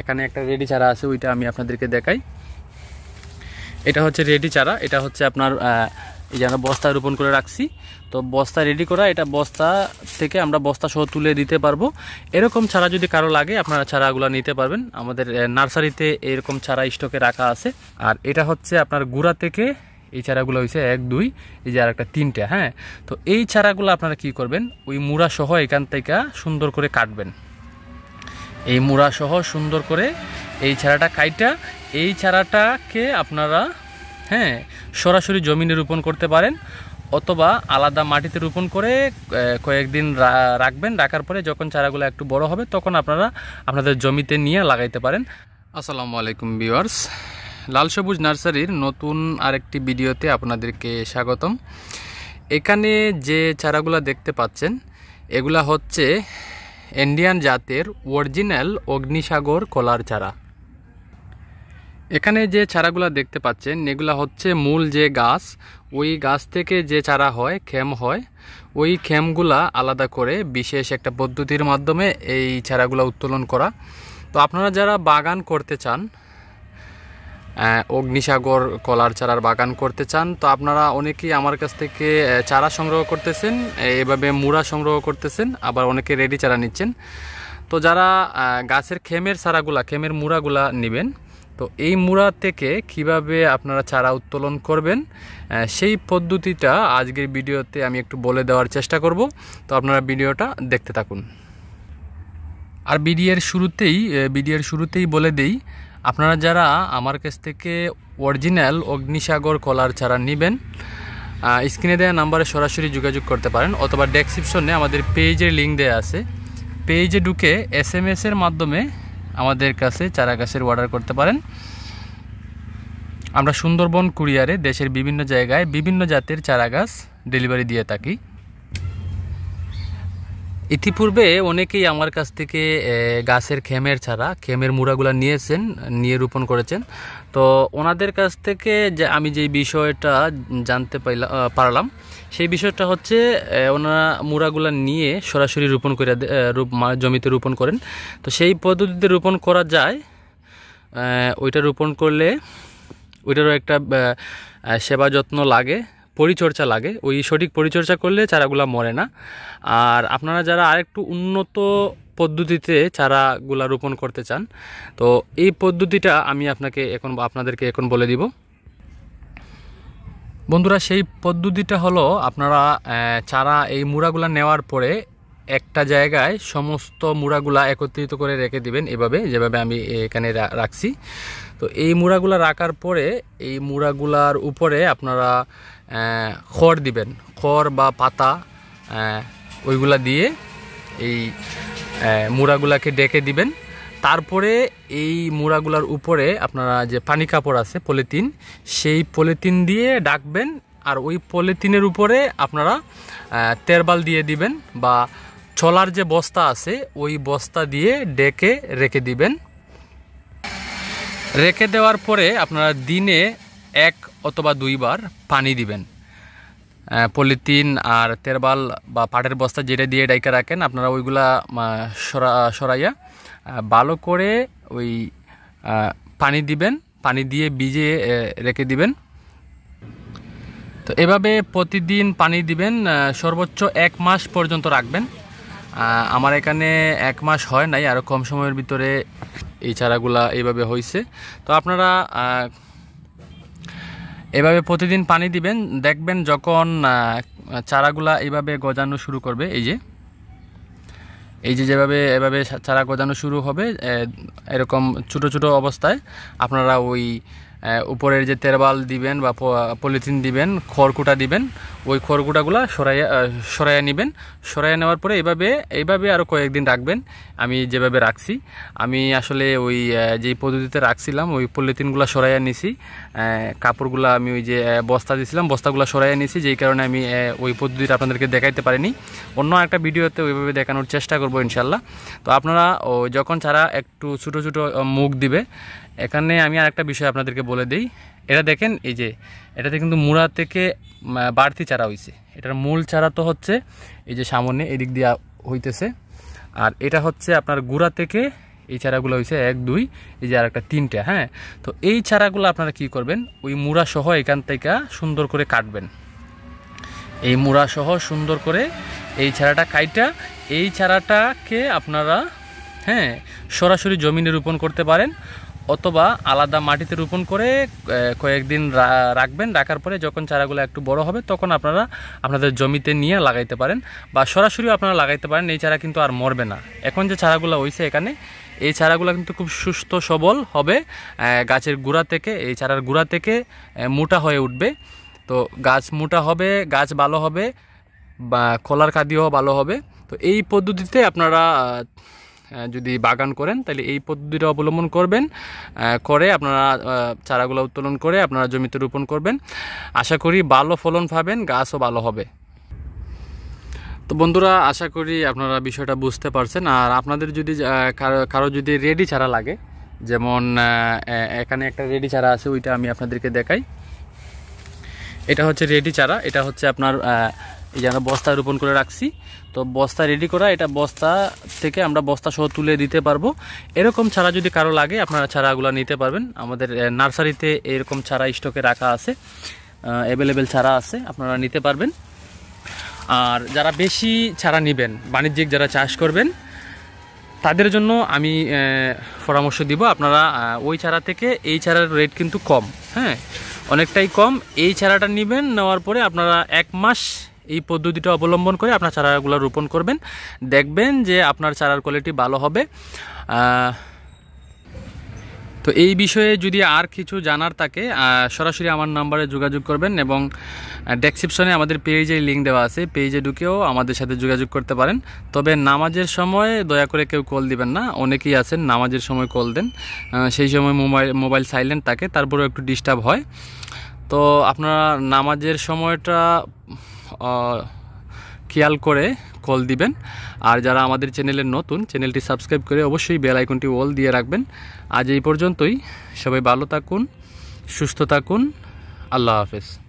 এখানে একটা রেডি চারা আছে ওইটা আমি আপনাদেরকে দেখাই এটা হচ্ছে রেডি চারা এটা হচ্ছে আপনার এই যে আমরা বস্তা রোপণ করে রাখছি তো বস্তা রেডি করা এটা বস্তা থেকে আমরা বস্তা সহ তুলে দিতে পারবো এরকম ছাড়া যদি কারো লাগে আপনারা ছাড়াগুলো নিতে পারবেন আমাদের নার্সারিতে এরকম ছাড়া স্টকে রাখা আছে আর এটা হচ্ছে আপনার গুড়া থেকে এই চারাগুলো হয়েছে এক দুই এই যে আর একটা তিনটে হ্যাঁ তো এই চারাগুলো আপনারা কি করবেন ওই মুড়া সহ এখান থেকে সুন্দর করে কাটবেন এই মুড়াসহ সুন্দর করে এই ছাড়াটা কাইটা এই ছাড়াটাকে আপনারা হ্যাঁ সরাসরি জমিনে রোপণ করতে পারেন অথবা আলাদা মাটিতে রোপণ করে কয়েকদিন রাখবেন রাখার পরে যখন চারাগুলো একটু বড় হবে তখন আপনারা আপনাদের জমিতে নিয়ে লাগাইতে পারেন আসসালামু আলাইকুম ভিওয়ার্স লাল সবুজ নার্সারির নতুন আরেকটি ভিডিওতে আপনাদেরকে স্বাগতম এখানে যে চারাগুলো দেখতে পাচ্ছেন এগুলা হচ্ছে ইন্ডিয়ান জাতের অরিজিনাল অগ্নিসাগর কলার চারা এখানে যে চারাগুলো দেখতে পাচ্ছেন এগুলা হচ্ছে মূল যে গাছ ওই গাছ থেকে যে চারা হয় খেম হয় ওই খেমগুলা আলাদা করে বিশেষ একটা পদ্ধতির মাধ্যমে এই চারাগুলো উত্তোলন করা তো আপনারা যারা বাগান করতে চান অগ্নিসাগর কলার চারার বাগান করতে চান তো আপনারা অনেকেই আমার কাছ থেকে চারা সংগ্রহ করতেছেন এভাবে মুড়া সংগ্রহ করতেছেন আবার অনেকে রেডি চারা নিচ্ছেন তো যারা গাছের খেমের চারাগুলা খেমের মুড়াগুলা নেবেন তো এই মুড়া থেকে কিভাবে আপনারা চারা উত্তোলন করবেন সেই পদ্ধতিটা আজকের ভিডিওতে আমি একটু বলে দেওয়ার চেষ্টা করব তো আপনারা ভিডিওটা দেখতে থাকুন আর বিডিএর শুরুতেই বিডিয়ের শুরুতেই বলে দেই আপনারা যারা আমার কাছ থেকে অরিজিনাল অগ্নিসাগর কলার চারা নেবেন স্ক্রিনে দেওয়া নাম্বারে সরাসরি যোগাযোগ করতে পারেন অথবা ডেসক্রিপশনে আমাদের পেজের লিঙ্ক দেওয়া আছে পেজে ঢুকে এস এম এর মাধ্যমে আমাদের কাছে চারা গাছের অর্ডার করতে পারেন আমরা সুন্দরবন কুরিয়ারে দেশের বিভিন্ন জায়গায় বিভিন্ন জাতের চারা গাছ ডেলিভারি দিয়ে থাকি ইতিপূর্বে অনেকেই আমার কাছ থেকে গাছের খেমের ছাড়া খেমের মুড়াগুলো নিয়েছেন নিয়ে রোপণ করেছেন তো ওনাদের কাছ থেকে যে আমি যে বিষয়টা জানতে পাইলাম পারলাম সেই বিষয়টা হচ্ছে ওনারা মুড়াগুলো নিয়ে সরাসরি রোপণ করে রূপ জমিতে রোপণ করেন তো সেই পদ্ধতিতে রোপণ করা যায় ওইটা রোপণ করলে ওইটারও একটা সেবা যত্ন লাগে পরিচর্যা লাগে ওই সঠিক পরিচর্যা করলে চারাগুলা মরে না আর আপনারা যারা আরেকটু উন্নত পদ্ধতিতে চারাগুলা রোপণ করতে চান তো এই পদ্ধতিটা আমি আপনাকে এখন আপনাদেরকে এখন বলে দিব বন্ধুরা সেই পদ্ধতিটা হলো আপনারা চারা এই মুড়াগুলা নেওয়ার পরে একটা জায়গায় সমস্ত মুড়াগুলা একত্রিত করে রেখে দিবেন এভাবে যেভাবে আমি এখানে রাখছি তো এই মুড়াগুলা রাখার পরে এই মুড়াগুলার উপরে আপনারা খড় দিবেন খড় বা পাতা ওইগুলা দিয়ে এই মুড়াগুলাকে ডেকে দিবেন তারপরে এই মুড়াগুলার উপরে আপনারা যে পানি কাপড় আছে পলিথিন সেই পলিথিন দিয়ে ডাকবেন আর ওই পলিথিনের উপরে আপনারা তেরবাল দিয়ে দিবেন বা ছলার যে বস্তা আছে ওই বস্তা দিয়ে ডেকে রেখে দিবেন রেখে দেওয়ার পরে আপনারা দিনে এক অথবা দুইবার পানি দিবেন পলিথিন আর তেরবাল বা পাটের বস্তা যেটা দিয়ে ডাইকা রাখেন আপনারা ওইগুলা সরা সরাইয়া ভালো করে ওই পানি দিবেন পানি দিয়ে ভিজে রেখে দিবেন তো এভাবে প্রতিদিন পানি দিবেন সর্বোচ্চ এক মাস পর্যন্ত রাখবেন আমার এখানে এক মাস হয় নাই আরও কম সময়ের ভিতরে এই চারাগুলা এইভাবে হয়েছে তো আপনারা এভাবে প্রতিদিন পানি দিবেন দেখবেন যখন চারাগুলা এভাবে গজানো শুরু করবে এই যে এই যে যেভাবে এভাবে চারা গজানো শুরু হবে এরকম ছোট ছোট অবস্থায় আপনারা ওই উপরের যে তেরবাল দিবেন বা পলিথিন দিবেন খড়কুটা দিবেন ওই খড়কুটাগুলো সরাইয়া সরাইয়া নেবেন সরাইয়া নেওয়ার পরে এভাবে এইভাবে আরও কয়েকদিন রাখবেন আমি যেভাবে রাখছি আমি আসলে ওই যে পদ্ধতিতে রাখছিলাম ওই পলিথিনগুলো সরাইয়া নিছি কাপড়গুলো আমি ওই যে বস্তা দিয়েছিলাম বস্তাগুলো সরাইয়া নিছি যেই কারণে আমি ওই পদ্ধতিটা আপনাদেরকে দেখাইতে পারিনি অন্য একটা ভিডিওতে ওইভাবে দেখানোর চেষ্টা করবো ইনশাল্লাহ তো আপনারা যখন ছাড়া একটু ছোটো ছোটো মুখ দিবে এখানে আমি আর একটা বিষয় আপনাদেরকে বলে দিই এটা দেখেন এই যে এটাতে কিন্তু মুড়া থেকে বাড়তি চারা হইছে এটার মূল চারা তো হচ্ছে এই যে সামনে এদিক দিয়ে হইতেছে আর এটা হচ্ছে আপনার গুড়া থেকে এই চারাগুলো হয়েছে এক দুই এই যে আর একটা তিনটা হ্যাঁ তো এই চারাগুলো আপনারা কি করবেন ওই মুড়া সহ এখান থেকে সুন্দর করে কাটবেন এই মুড়া সহ সুন্দর করে এই চারাটা কাইটা এই চারাটাকে আপনারা হ্যাঁ সরাসরি জমিনে রোপণ করতে পারেন অথবা আলাদা মাটিতে রোপণ করে কয়েকদিন রাখবেন রাখার পরে যখন চারাগুলো একটু বড় হবে তখন আপনারা আপনাদের জমিতে নিয়ে লাগাইতে পারেন বা সরাসরি আপনারা লাগাইতে পারেন এই চারা কিন্তু আর মরবে না এখন যে চারাগুলো হয়েছে এখানে এই চারাগুলো কিন্তু খুব সুস্থ সবল হবে গাছের গোড়া থেকে এই চারার গুড়া থেকে মোটা হয়ে উঠবে তো গাছ মোটা হবে গাছ ভালো হবে বা খোলার খাদিও ভালো হবে তো এই পদ্ধতিতে আপনারা যদি বাগান করেন তাহলে এই পদ্ধতিটা অবলম্বন করবেন করে আপনারা চারাগুলো উত্তোলন করে আপনারা জমিতে রোপণ করবেন আশা করি ভালো ফলন পাবেন গাছও ভালো হবে তো বন্ধুরা আশা করি আপনারা বিষয়টা বুঝতে পারছেন আর আপনাদের যদি কারো যদি রেডি ছাড়া লাগে যেমন এখানে একটা রেডি চারা আছে ওইটা আমি আপনাদেরকে দেখাই এটা হচ্ছে রেডি চারা এটা হচ্ছে আপনার এই যে আমরা বস্তা রোপণ করে রাখছি তো বস্তা রেডি করা এটা বস্তা থেকে আমরা বস্তা সহ তুলে দিতে পারবো এরকম ছাড়া যদি কারো লাগে আপনারা ছাড়াগুলো নিতে পারবেন আমাদের নার্সারিতে এরকম ছাড়া স্টকে রাখা আছে অ্যাভেলেবেল ছাড়া আছে আপনারা নিতে পারবেন আর যারা বেশি ছাড়া নেবেন বাণিজ্যিক যারা চাষ করবেন তাদের জন্য আমি পরামর্শ দিব আপনারা ওই ছাড়া থেকে এই ছাড়ার রেট কিন্তু কম হ্যাঁ অনেকটাই কম এই ছাড়াটা নেবেন নেওয়ার পরে আপনারা এক মাস এই পদ্ধতিটা অবলম্বন করে আপনার চারাগুলো রোপণ করবেন দেখবেন যে আপনার চারার কোয়ালিটি ভালো হবে তো এই বিষয়ে যদি আর কিছু জানার থাকে সরাসরি আমার নাম্বারে যোগাযোগ করবেন এবং ডেসক্রিপশনে আমাদের পেজে লিঙ্ক দেওয়া আছে পেজে ঢুকেও আমাদের সাথে যোগাযোগ করতে পারেন তবে নামাজের সময় দয়া করে কেউ কল দিবেন না অনেকেই আছেন নামাজের সময় কল দেন সেই সময় মোবাইল মোবাইল সাইলেন্ট থাকে তারপরেও একটু ডিস্টার্ব হয় তো আপনারা নামাজের সময়টা খেয়াল করে কল দিবেন আর যারা আমাদের চ্যানেলের নতুন চ্যানেলটি সাবস্ক্রাইব করে অবশ্যই বেল আইকনটি অল দিয়ে রাখবেন আজ এই পর্যন্তই সবাই ভালো থাকুন সুস্থ থাকুন আল্লাহ হাফেজ